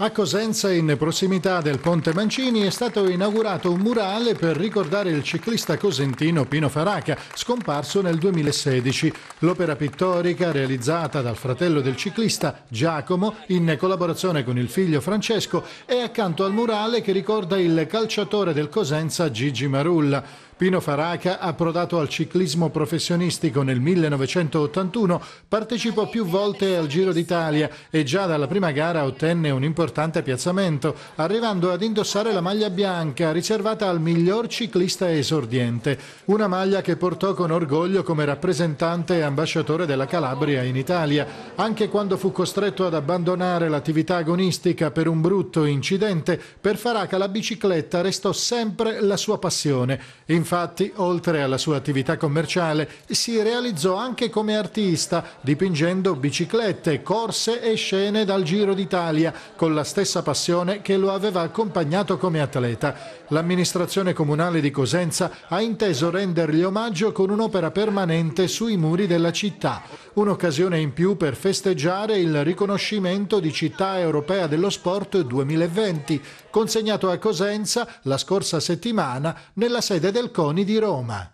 A Cosenza, in prossimità del Ponte Mancini, è stato inaugurato un murale per ricordare il ciclista cosentino Pino Faraca, scomparso nel 2016. L'opera pittorica, realizzata dal fratello del ciclista Giacomo, in collaborazione con il figlio Francesco, è accanto al murale che ricorda il calciatore del Cosenza Gigi Marulla. Pino Faraca, approdato al ciclismo professionistico nel 1981, partecipò più volte al Giro d'Italia e già dalla prima gara ottenne un importante piazzamento, arrivando ad indossare la maglia bianca riservata al miglior ciclista esordiente, una maglia che portò con orgoglio come rappresentante e ambasciatore della Calabria in Italia anche quando fu costretto ad abbandonare l'attività agonistica per un brutto incidente, per Faraca la bicicletta restò sempre la sua passione. Infatti, oltre alla sua attività commerciale, si realizzò anche come artista, dipingendo biciclette, corse e scene dal Giro d'Italia, con la stessa passione che lo aveva accompagnato come atleta. L'amministrazione comunale di Cosenza ha inteso rendergli omaggio con un'opera permanente sui muri della città, un'occasione in più per festeggiare il riconoscimento di Città Europea dello Sport 2020, consegnato a Cosenza la scorsa settimana nella sede del CONI di Roma.